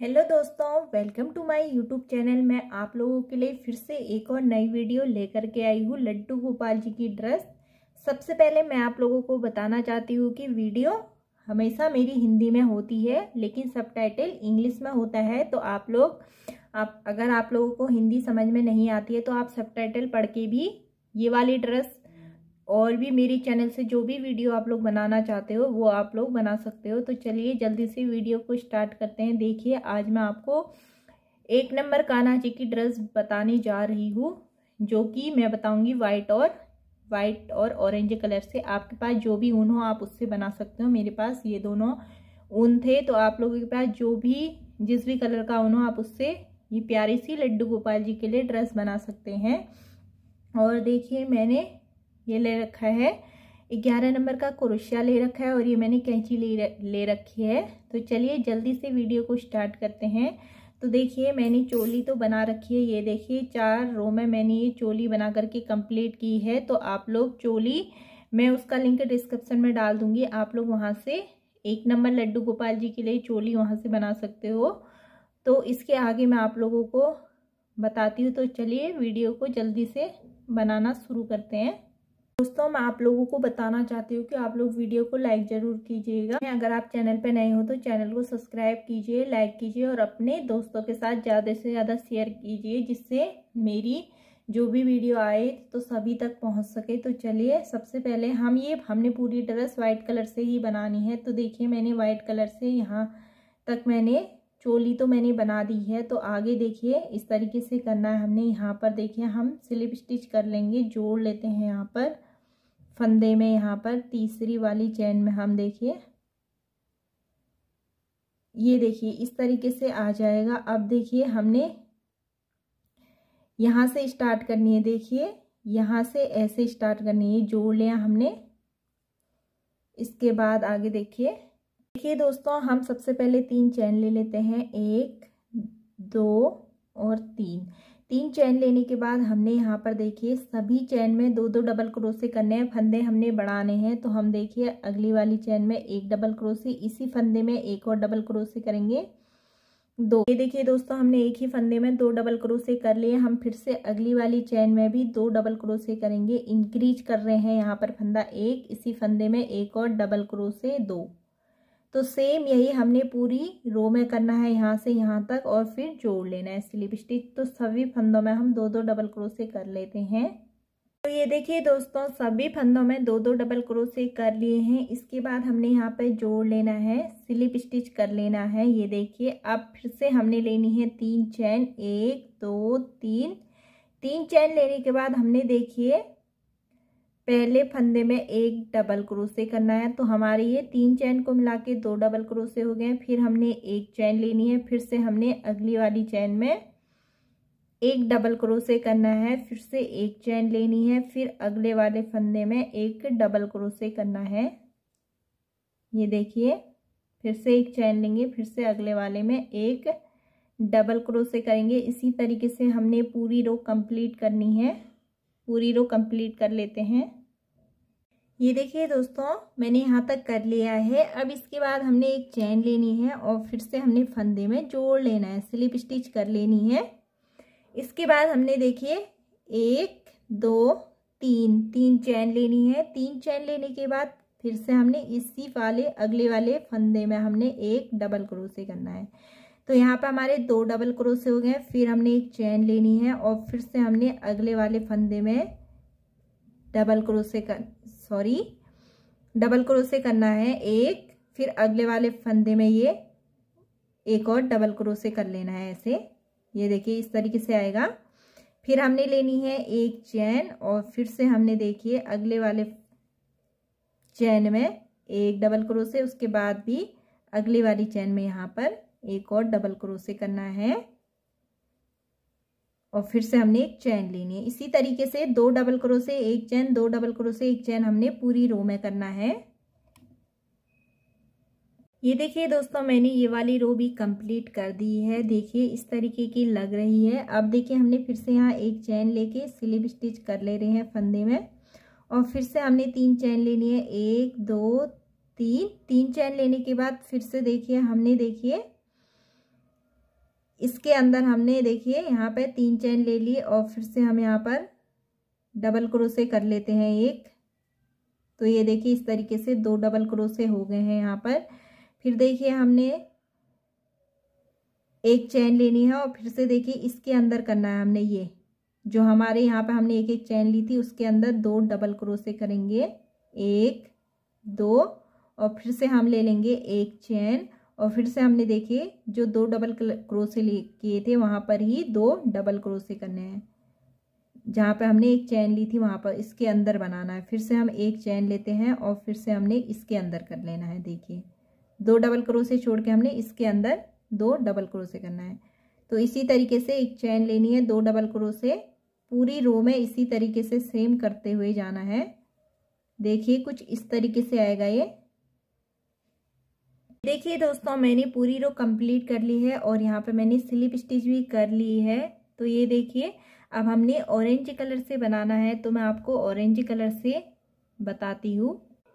hello दोस्तों welcome to my YouTube channel मैं आप लोगों के लिए फिर से एक और नई वीडियो लेकर के आई हूँ लड्डू गोपाल जी की ड्रेस सबसे पहले मैं आप लोगों को बताना चाहती हूँ कि वीडियो हमेशा मेरी हिंदी में होती है लेकिन सब इंग्लिश में होता है तो आप लोग आप अगर आप लोगों को हिंदी समझ में नहीं आती है तो आप सब पढ़ के भी ये वाली ड्रेस और भी मेरे चैनल से जो भी वीडियो आप लोग बनाना चाहते हो वो आप लोग बना सकते हो तो चलिए जल्दी से वीडियो को स्टार्ट करते हैं देखिए आज मैं आपको एक नंबर जी की ड्रेस बताने जा रही हूँ जो कि मैं बताऊँगी वाइट और वाइट और ऑरेंज कलर से आपके पास जो भी ऊन हो आप उससे बना सकते हो मेरे पास ये दोनों ऊन थे तो आप लोगों के पास जो भी जिस भी कलर का ऊन हो आप उससे ये प्यारी सी लड्डू गोपाल जी के लिए ड्रेस बना सकते हैं और देखिए मैंने ये ले रखा है ग्यारह नंबर का क्रोशिया ले रखा है और ये मैंने कैंची ले ले रखी है तो चलिए जल्दी से वीडियो को स्टार्ट करते हैं तो देखिए मैंने चोली तो बना रखी है ये देखिए चार रो में मैंने ये चोली बना करके कंप्लीट की है तो आप लोग चोली मैं उसका लिंक डिस्क्रिप्शन में डाल दूंगी आप लोग वहाँ से एक नंबर लड्डू गोपाल जी के लिए चोली वहाँ से बना सकते हो तो इसके आगे मैं आप लोगों को बताती हूँ तो चलिए वीडियो को जल्दी से बनाना शुरू करते हैं दोस्तों मैं आप लोगों को बताना चाहती हूँ कि आप लोग वीडियो को लाइक जरूर कीजिएगा अगर आप चैनल पर नए हो तो चैनल को सब्सक्राइब कीजिए लाइक कीजिए और अपने दोस्तों के साथ ज़्यादा से ज़्यादा शेयर कीजिए जिससे मेरी जो भी वीडियो आए तो सभी तक पहुंच सके तो चलिए सबसे पहले हम ये हमने पूरी ड्रेस वाइट कलर से ही बनानी है तो देखिए मैंने वाइट कलर से यहाँ तक मैंने चोली तो मैंने बना दी है तो आगे देखिए इस तरीके से करना है हमने यहाँ पर देखिए हम स्लिप स्टिच कर लेंगे जोड़ लेते हैं यहाँ पर फंदे में यहाँ पर तीसरी वाली चैन में हम देखिए ये देखिए इस तरीके से आ जाएगा अब देखिए हमने यहाँ से स्टार्ट करनी है देखिए यहाँ से ऐसे स्टार्ट करनी है जोड़ लिया हमने इसके बाद आगे देखिए देखिए दोस्तों हम सबसे पहले तीन चैन ले लेते हैं एक दो और तीन तीन चैन लेने के बाद हमने यहाँ पर देखिए सभी चैन में दो दो डबल क्रोसे करने हैं फंदे हमने बढ़ाने हैं तो हम देखिए अगली वाली चैन में एक डबल क्रोसे इसी फंदे में एक और डबल क्रोसे करेंगे दो ये देखिए दोस्तों हमने एक ही फंदे में दो डबल क्रोसे कर लिए हम फिर से अगली वाली चैन में भी दो डबल क्रोसे करेंगे इंक्रीज कर रहे हैं यहाँ पर फंदा एक इसी फंदे में एक और डबल क्रोसे दो तो सेम यही हमने पूरी रो में करना है यहाँ से यहाँ तक और फिर जोड़ लेना है स्लिप स्टिच तो सभी फंदों में हम दो दो डबल क्रोसे कर लेते हैं तो ये देखिए दोस्तों सभी फंदों में दो दो डबल क्रोसे कर लिए हैं इसके बाद हमने यहाँ पे जोड़ लेना है स्लिप स्टिच कर लेना है ये देखिए अब फिर से हमने लेनी है तीन चैन एक दो तीन तीन चैन लेने के बाद हमने देखिए पहले फंदे में एक डबल क्रोसे करना है तो हमारे ये तीन चैन को मिला के दो डबल क्रोसे हो गए फिर हमने एक चैन लेनी है फिर से हमने अगली वाली चैन में एक डबल क्रोसे करना है फिर से एक चैन लेनी है फिर अगले वाले फंदे में एक डबल क्रोसे करना है ये देखिए फिर से एक चैन लेंगे फिर से अगले वाले में एक डबल क्रोसे करेंगे इसी तरीके से हमने पूरी रो कंप्लीट करनी है पूरी रो कंप्लीट कर लेते हैं ये देखिए दोस्तों मैंने यहाँ तक कर लिया है अब इसके बाद हमने एक चैन लेनी है और फिर से हमने फंदे में जोड़ लेना है स्लिप स्टिच कर लेनी है इसके बाद हमने देखिए एक दो तीन तीन चैन लेनी है तीन चैन लेने के बाद फिर से हमने इसी वाले अगले वाले फंदे में हमने एक डबल क्रोसे करना है तो यहाँ पर हमारे दो डबल क्रोसे हो गए फिर हमने एक चैन लेनी है और फिर से हमने अगले वाले फंदे में डबल क्रोसे कर सॉरी डबल क्रोसे करना है एक फिर अगले वाले फंदे में ये एक और डबल क्रोसे कर लेना है ऐसे ये देखिए इस तरीके से आएगा फिर हमने लेनी है एक चैन और फिर से हमने देखिए अगले वाले चैन में एक डबल क्रोसे उसके बाद भी अगली वाली चैन में यहाँ पर एक और डबल क्रोसे करना है और फिर से हमने एक चैन लेनी है इसी तरीके से दो डबल करो से एक चैन दो डबल करो से एक चैन हमने पूरी रो में करना है ये देखिए दोस्तों मैंने ये वाली रो भी कंप्लीट कर दी है देखिए इस तरीके की लग रही है अब देखिए हमने फिर से यहाँ एक चैन लेके स्लिप स्टिच कर ले रहे हैं फंदे में और फिर से हमने तीन चैन लेनी है एक दो तीन तीन चैन लेने के बाद फिर से देखिए हमने देखिए इसके अंदर हमने देखिए यहाँ पर तीन चैन ले लिए और फिर से हम यहाँ पर डबल क्रोसे कर लेते हैं एक तो ये देखिए इस तरीके से दो डबल क्रोसे हो गए हैं यहाँ पर फिर देखिए हमने एक चैन लेनी है और फिर से देखिए इसके अंदर करना है हमने ये जो हमारे यहाँ पर हमने एक एक चैन ली थी उसके अंदर दो डबल क्रोसे करेंगे एक दो और फिर से हम ले लेंगे एक चैन और फिर से हमने देखिए जो दो डबल क्रोसे ले किए थे वहाँ पर ही दो डबल क्रोसे करने हैं जहाँ पर हमने एक चैन ली थी वहाँ पर इसके अंदर बनाना है फिर से हम एक चैन लेते हैं और फिर से हमने इसके अंदर कर लेना है देखिए दो डबल क्रोसे छोड़ के हमने इसके अंदर दो डबल क्रोसे करना है तो इसी तरीके से एक चैन लेनी है दो डबल क्रोसे पूरी रो में इसी तरीके से सेम करते हुए जाना है देखिए कुछ इस तरीके से आएगा ये देखिए दोस्तों मैंने पूरी रो कंप्लीट कर ली है और यहाँ पे मैंने स्लिप स्टिच भी कर ली है तो ये देखिए अब हमने ऑरेंज कलर से बनाना है तो मैं आपको ऑरेंज कलर से बताती हूँ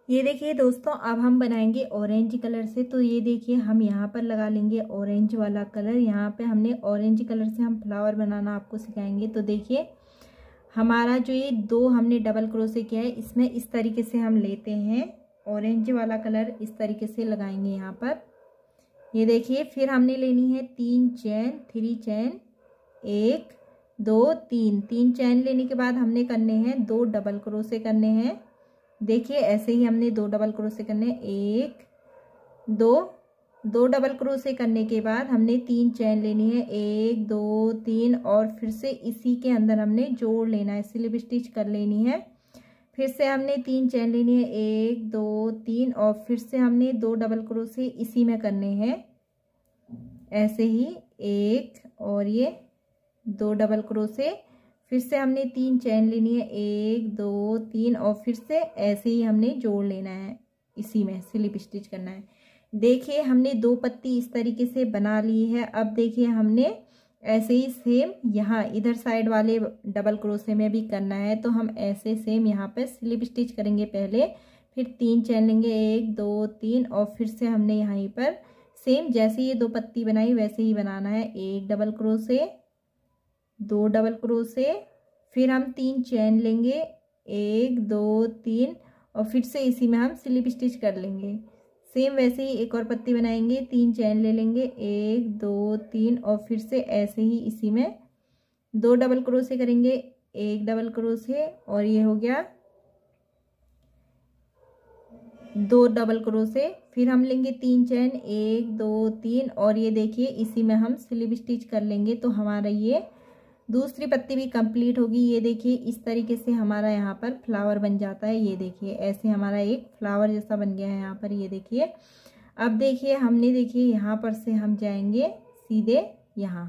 ये देखिए दोस्तों अब हम बनाएंगे ऑरेंज कलर से तो ये देखिए हम यहाँ पर लगा लेंगे ऑरेंज वाला कलर यहाँ पे हमने ऑरेंज कलर से हम फ्लावर बनाना आपको सिखाएंगे तो देखिए हमारा जो ये दो हमने डबल क्रोसे किया है इसमें इस तरीके से हम लेते हैं ऑरेंज वाला कलर इस तरीके से लगाएंगे यहाँ पर ये देखिए फिर हमने लेनी है तीन चैन थ्री चैन एक दो तीन तीन चैन लेने के बाद हमने करने हैं दो डबल क्रोसे करने हैं देखिए ऐसे ही हमने दो डबल क्रोसे करने हैं एक दो दो डबल क्रोसे करने के बाद हमने तीन चैन लेनी है एक दो तीन और फिर से इसी के अंदर हमने जोड़ लेना है स्लिप स्टिच कर लेनी है फिर से हमने तीन चैन लेनी है एक दो तीन और फिर से हमने दो डबल क्रोसे इसी में करने हैं ऐसे ही एक और ये दो डबल क्रोसे फिर से हमने तीन चैन लेनी है एक दो तीन और फिर से ऐसे ही हमने जोड़ लेना है इसी में स्लिप स्टिच करना है देखिए हमने दो पत्ती इस तरीके से बना ली है अब देखिए हमने ऐसे ही सेम यहाँ इधर साइड वाले डबल क्रोसे में भी करना है तो हम ऐसे सेम यहाँ पे स्लिप स्टिच करेंगे पहले फिर तीन चैन लेंगे एक दो तीन और फिर से हमने यहीं पर सेम जैसे ये दो पत्ती बनाई वैसे ही बनाना है एक डबल क्रोसे दो डबल क्रोसे फिर हम तीन चैन लेंगे एक दो तीन और फिर से इसी में हम स्लिप स्टिच कर लेंगे सेम वैसे ही एक और पत्ती बनाएंगे तीन चैन ले लेंगे एक दो तीन और फिर से ऐसे ही इसी में दो डबल क्रोसे करेंगे एक डबल क्रोसे और ये हो गया दो डबल क्रोसे फिर हम लेंगे तीन चैन एक दो तीन और ये देखिए इसी में हम स्लिप स्टिच कर लेंगे तो हमारा ये दूसरी पत्ती भी कंप्लीट होगी ये देखिए इस तरीके से हमारा यहाँ पर फ्लावर बन जाता है ये देखिए ऐसे हमारा एक फ्लावर जैसा बन गया है यहाँ पर ये देखिए अब देखिए हमने देखिए यहाँ पर से हम जाएंगे सीधे यहाँ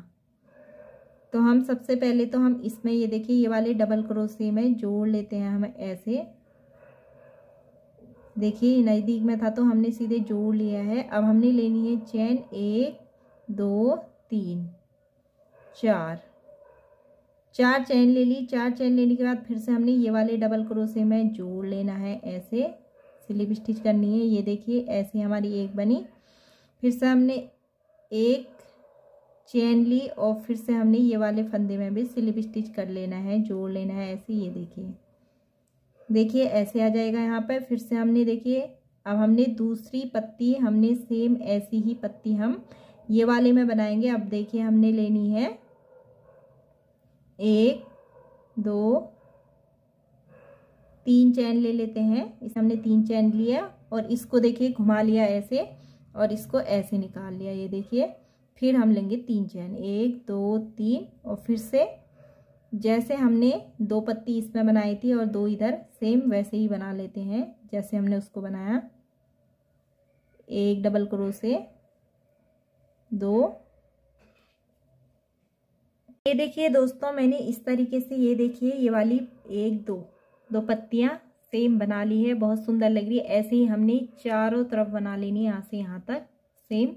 तो हम सबसे पहले तो हम इसमें ये देखिए ये वाले डबल क्रोसे में जोड़ लेते हैं हम ऐसे देखिए नज़दीक में था तो हमने सीधे जोड़ लिया है अब हमने लेनी है चैन एक दो तीन चार चार चैन ले ली चार चैन लेने के बाद फिर से हमने ये वाले डबल क्रोसे में जोड़ लेना है ऐसे स्लिप स्टिच करनी है ये देखिए ऐसी हमारी एक बनी फिर से हमने एक चैन ली और फिर से हमने ये वाले फंदे में भी स्लिप स्टिच कर लेना है जोड़ लेना है ऐसे ये देखिए देखिए ऐसे आ जाएगा यहाँ पर फिर से हमने देखिए अब हमने दूसरी पत्ती हमने सेम ऐसी ही पत्ती हम ये वाले में बनाएंगे अब देखिए हमने लेनी है एक दो तीन चैन ले लेते हैं इस हमने तीन चैन लिया और इसको देखिए घुमा लिया ऐसे और इसको ऐसे निकाल लिया ये देखिए फिर हम लेंगे तीन चैन एक दो तीन और फिर से जैसे हमने दो पत्ती इसमें बनाई थी और दो इधर सेम वैसे ही बना लेते हैं जैसे हमने उसको बनाया एक डबल क्रो से दो ये देखिए दोस्तों मैंने इस तरीके से ये देखिए ये वाली एक दो दो पत्तियाँ सेम बना ली है बहुत सुंदर लग रही है ऐसे ही हमने चारों तरफ बना लेनी है यहाँ से यहाँ तक सेम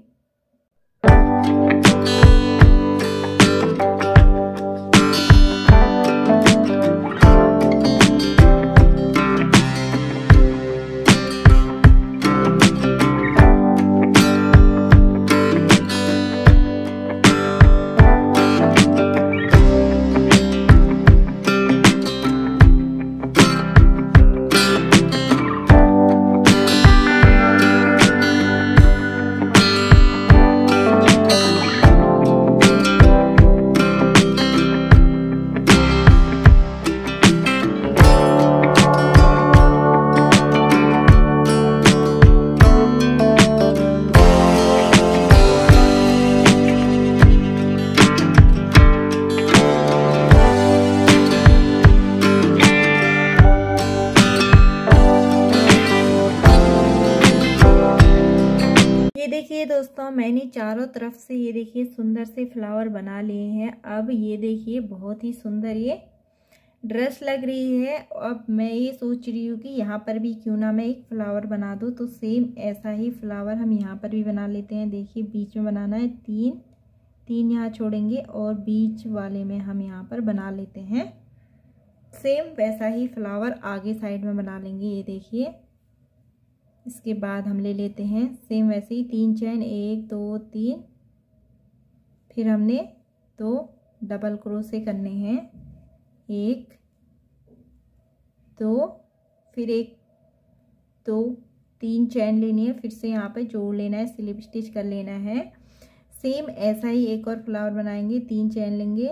दोस्तों मैंने चारों तरफ से ये देखिए सुंदर से फ्लावर बना लिए हैं अब ये देखिए बहुत ही सुंदर ये ड्रेस लग रही है अब मैं ये सोच रही हूँ कि यहाँ पर भी क्यों ना मैं एक फ्लावर बना दूँ तो सेम ऐसा ही फ्लावर हम यहाँ पर भी बना लेते हैं देखिए बीच में बनाना है तीन तीन यहाँ छोड़ेंगे और बीच वाले में हम यहाँ पर बना लेते हैं सेम वैसा ही फ्लावर आगे साइड में बना लेंगे ये देखिए इसके बाद हम ले लेते हैं सेम वैसे ही तीन चैन एक दो तीन फिर हमने दो डबल क्रोसे करने हैं एक दो फिर एक दो तीन चैन लेनी है फिर से यहाँ पे जोड़ लेना है स्लिप स्टिच कर लेना है सेम ऐसा ही एक और फ्लावर बनाएंगे तीन चैन लेंगे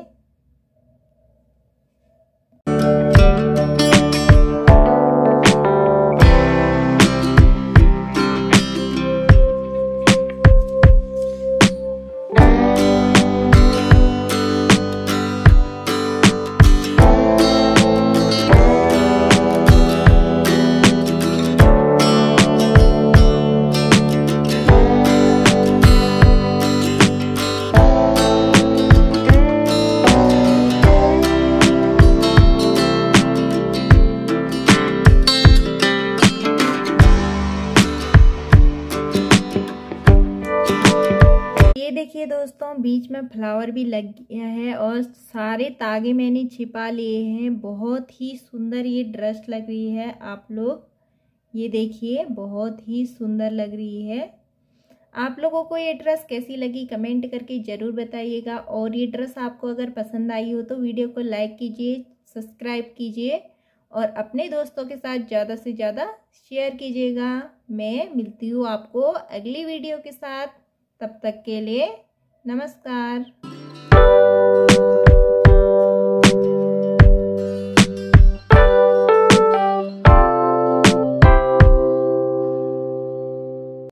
देखिए दोस्तों बीच में फ्लावर भी लग गया है और सारे तागे मैंने छिपा लिए हैं बहुत ही सुंदर ये ड्रेस लग रही है आप लोग ये देखिए बहुत ही सुंदर लग रही है आप लोगों को ये ड्रेस कैसी लगी कमेंट करके ज़रूर बताइएगा और ये ड्रेस आपको अगर पसंद आई हो तो वीडियो को लाइक कीजिए सब्सक्राइब कीजिए और अपने दोस्तों के साथ ज़्यादा से ज़्यादा शेयर कीजिएगा मैं मिलती हूँ आपको अगली वीडियो के साथ तब तक के लिए नमस्कार